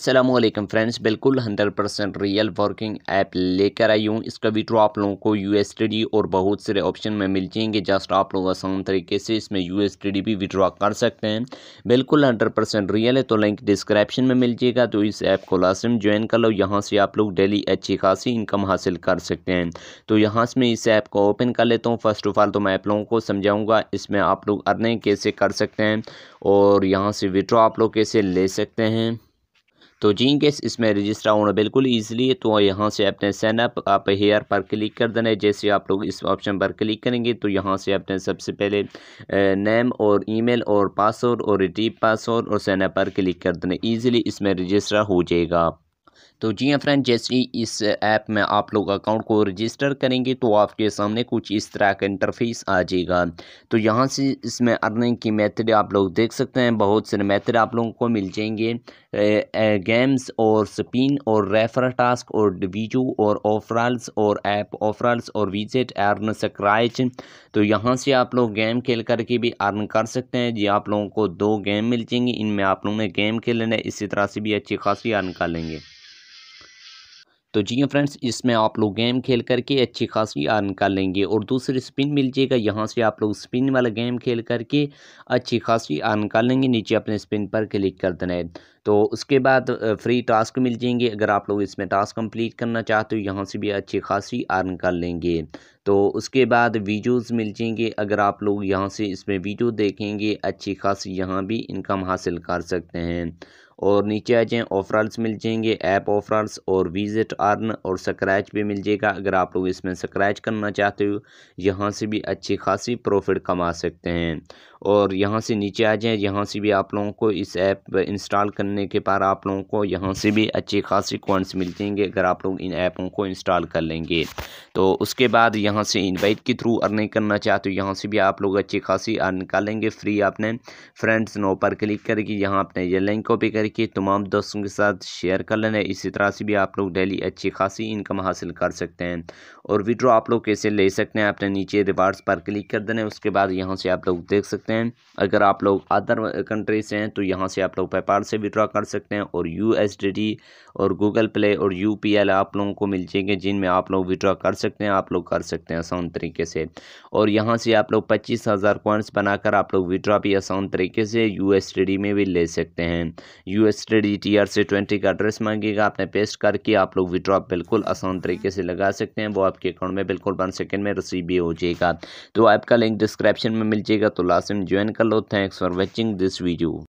Aslam friends बिल्कुल hundred percent real working app लेकर आई हूँ इसका वीडियो आप लोगों को यू और बहुत सारे ऑप्शन में मिल जाएंगे जस्ट आप लोग आसान तरीके से इसमें यू भी विड्रॉ कर सकते हैं बिल्कुल हंड्रेड परसेंट रियल है तो लिंक डिस्क्रिप्शन में मिल जाएगा तो इस ऐप को लाजम ज्वाइन कर लो यहाँ से आप लोग डेली अच्छी खासी इनकम हासिल कर सकते हैं तो यहाँ से मैं इस ऐप को ओपन कर लेता हूँ फर्स्ट ऑफ ऑल तो मैं आप लोगों को समझाऊँगा इसमें आप लोग अर्निंग कैसे कर सकते हैं और यहाँ से विड्रॉ आप लोग कैसे ले सकते हैं तो जी गैस इसमें रजिस्टर होना बिल्कुल ईजिली है तो यहाँ से अपने सैनअप आप हेयर पर क्लिक कर देना है जैसे आप लोग इस ऑप्शन पर क्लिक करेंगे तो यहाँ से अपने सबसे पहले नेम और ईमेल और पासवर्ड और रिटीप पासवर्ड और सैनअप पर क्लिक कर देना ईजिली इसमें रजिस्टर हो जाएगा तो जी हाँ फ्रेंड जैसे ही इस ऐप में आप लोग अकाउंट को रजिस्टर करेंगे तो आपके सामने कुछ इस तरह का इंटरफेस आ जाएगा तो यहाँ से इसमें अर्निंग की मेथड आप लोग देख सकते हैं बहुत सारे मेथड आप लोगों को मिल जाएंगे ए, ए, गेम्स और स्पिन और रेफर टास्क और वीजू और ऑफरल्स और ऐप ऑफरल्स और विजिट अर्न स्क्राइच तो यहाँ से आप लोग गेम खेल करके भी अर्न कर सकते हैं जी आप लोगों को दो गेम मिल जाएंगे इनमें आप लोगों ने गेम खेल लेना इसी तरह से भी अच्छी खासी अर्न कर लेंगे तो जी फ्रेंड्स इसमें आप लोग गेम खेल करके अच्छी खासी अर्न कर लेंगे और दूसरी स्पिन मिल जाएगा यहाँ से आप लोग स्पिन वाला गेम खेल करके अच्छी खासी अर्न कर लेंगे नीचे अपने स्पिन पर क्लिक कर देना है तो उसके बाद फ्री टास्क मिल जाएंगे अगर आप लोग इसमें टास्क कंप्लीट करना चाहते हो यहाँ से भी अच्छी खासी अर्न कर लेंगे तो उसके बाद वीडियोस मिल जाएंगे अगर आप लोग यहाँ से इसमें वीडियो देखेंगे अच्छी खासी यहाँ भी इनकम हासिल कर सकते हैं और नीचे आ जाएँ ऑफरल्स मिल जाएंगे ऐप ऑफरल्स और विजिट अर्न और स्क्रैच भी मिल जाएगा अगर आप लोग इसमें स्क्रैच करना चाहते हो यहाँ से भी अच्छी खासी प्रॉफिट कमा सकते हैं और यहाँ से नीचे आ जाएँ यहाँ से भी आप लोगों को इस ऐप इंस्टॉल करने के बाद आप लोगों को यहाँ से भी अच्छी खासी कॉइन्स मिल जाएंगे अगर आप लोग इन ऐपों को इंस्टॉल कर लेंगे तो उसके बाद यहाँ से इनवाइट के थ्रू अर्निंग करना चाहते हो यहाँ से भी आप लोग अच्छी खासी अर्न कर लेंगे फ्री आपने फ्रेंड्स नो पर क्लिक करके यहाँ अपने ये लिंक कॉपी करके देखिए तमाम दोस्तों के साथ शेयर कर लेना इसी तरह से भी आप लोग डेली अच्छी खासी इनकम हासिल कर सकते हैं और विड्रॉ आप लोग कैसे ले सकते हैं अपने नीचे रिवार्ड्स पर क्लिक कर देना है उसके बाद यहाँ से आप लोग देख सकते हैं अगर आप लोग अदर कंट्री से हैं तो यहाँ से आप लोग पेपाल से विड्रॉ कर सकते हैं और यू और गूगल प्ले और यू आप लोगों को मिल जाएंगे जिनमें आप लोग विड्रॉ कर सकते हैं आप लोग कर सकते हैं आसान तरीके से और यहाँ से आप लोग पच्चीस हज़ार बनाकर आप लोग विड्रॉ भी आसान तरीके से यू में भी ले सकते हैं U U S T R से ट्वेंटी का एड्रेस मांगेगा आपने पेस्ट करके आप लोग विड्रॉ बिल्कुल आसान तरीके से लगा सकते हैं वो आपके अकाउंट में बिल्कुल वन सेकेंड में रिसीव भी हो जाएगा तो ऐप का लिंक डिस्क्रिप्शन में मिल जाएगा तो लास्ट में ज्वाइन कर लो thanks for watching this video